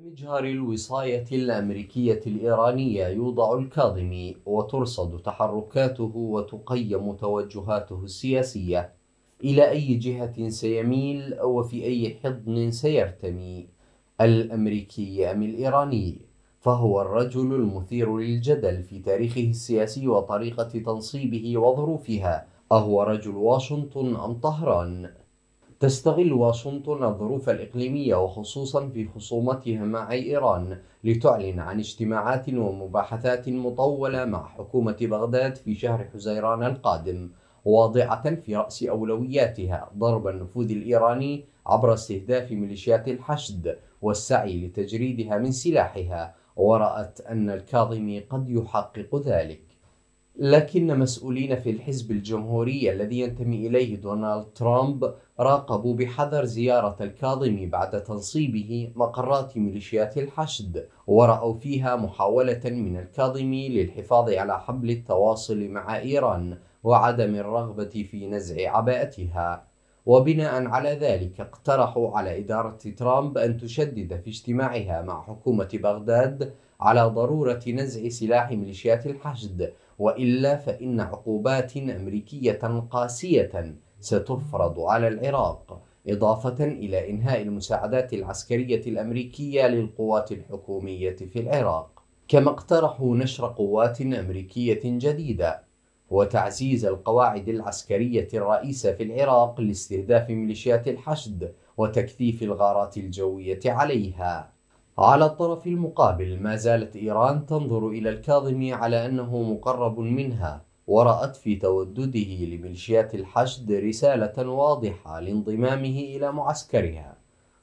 مجهر الوصاية الأمريكية الإيرانية يوضع الكاظمي وترصد تحركاته وتقيم توجهاته السياسية إلى أي جهة سيميل وفي أي حضن سيرتمي الأمريكي أم الإيراني فهو الرجل المثير للجدل في تاريخه السياسي وطريقة تنصيبه وظروفها أهو رجل واشنطن أم طهران؟ تستغل واشنطن الظروف الإقليمية وخصوصا في خصومتها مع إيران لتعلن عن اجتماعات ومباحثات مطولة مع حكومة بغداد في شهر حزيران القادم واضعة في رأس أولوياتها ضرب النفوذ الإيراني عبر استهداف ميليشيات الحشد والسعي لتجريدها من سلاحها ورأت أن الكاظمي قد يحقق ذلك لكن مسؤولين في الحزب الجمهوري الذي ينتمي إليه دونالد ترامب راقبوا بحذر زيارة الكاظمي بعد تنصيبه مقرات ميليشيات الحشد ورأوا فيها محاولة من الكاظمي للحفاظ على حبل التواصل مع إيران وعدم الرغبة في نزع عباءتها وبناء على ذلك اقترحوا على إدارة ترامب أن تشدد في اجتماعها مع حكومة بغداد على ضرورة نزع سلاح ميليشيات الحشد وإلا فإن عقوبات أمريكية قاسية ستفرض على العراق إضافة إلى إنهاء المساعدات العسكرية الأمريكية للقوات الحكومية في العراق كما اقترحوا نشر قوات أمريكية جديدة وتعزيز القواعد العسكرية الرئيسة في العراق لاستهداف ميليشيات الحشد وتكثيف الغارات الجوية عليها. على الطرف المقابل ما زالت إيران تنظر إلى الكاظمي على أنه مقرب منها ورأت في تودده لميليشيات الحشد رسالة واضحة لانضمامه إلى معسكرها.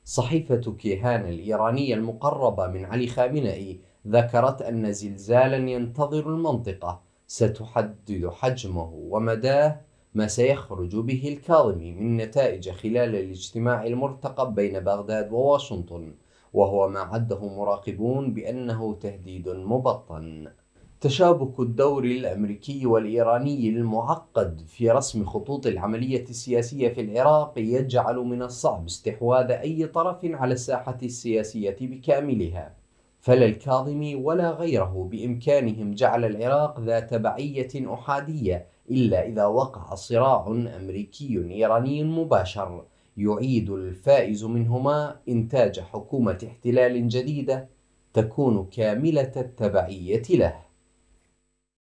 صحيفة كيهان الإيرانية المقربة من علي خامنئي ذكرت أن زلزالا ينتظر المنطقة ستحدد حجمه ومداه ما سيخرج به الكاظمي من نتائج خلال الاجتماع المرتقب بين بغداد وواشنطن وهو ما عده مراقبون بأنه تهديد مبطن تشابك الدور الأمريكي والإيراني المعقد في رسم خطوط العملية السياسية في العراق يجعل من الصعب استحواذ أي طرف على الساحة السياسية بكاملها فلا الكاظمي ولا غيره بإمكانهم جعل العراق ذات بعية أحادية إلا إذا وقع صراع أمريكي إيراني مباشر يعيد الفائز منهما إنتاج حكومة احتلال جديدة تكون كاملة التبعية له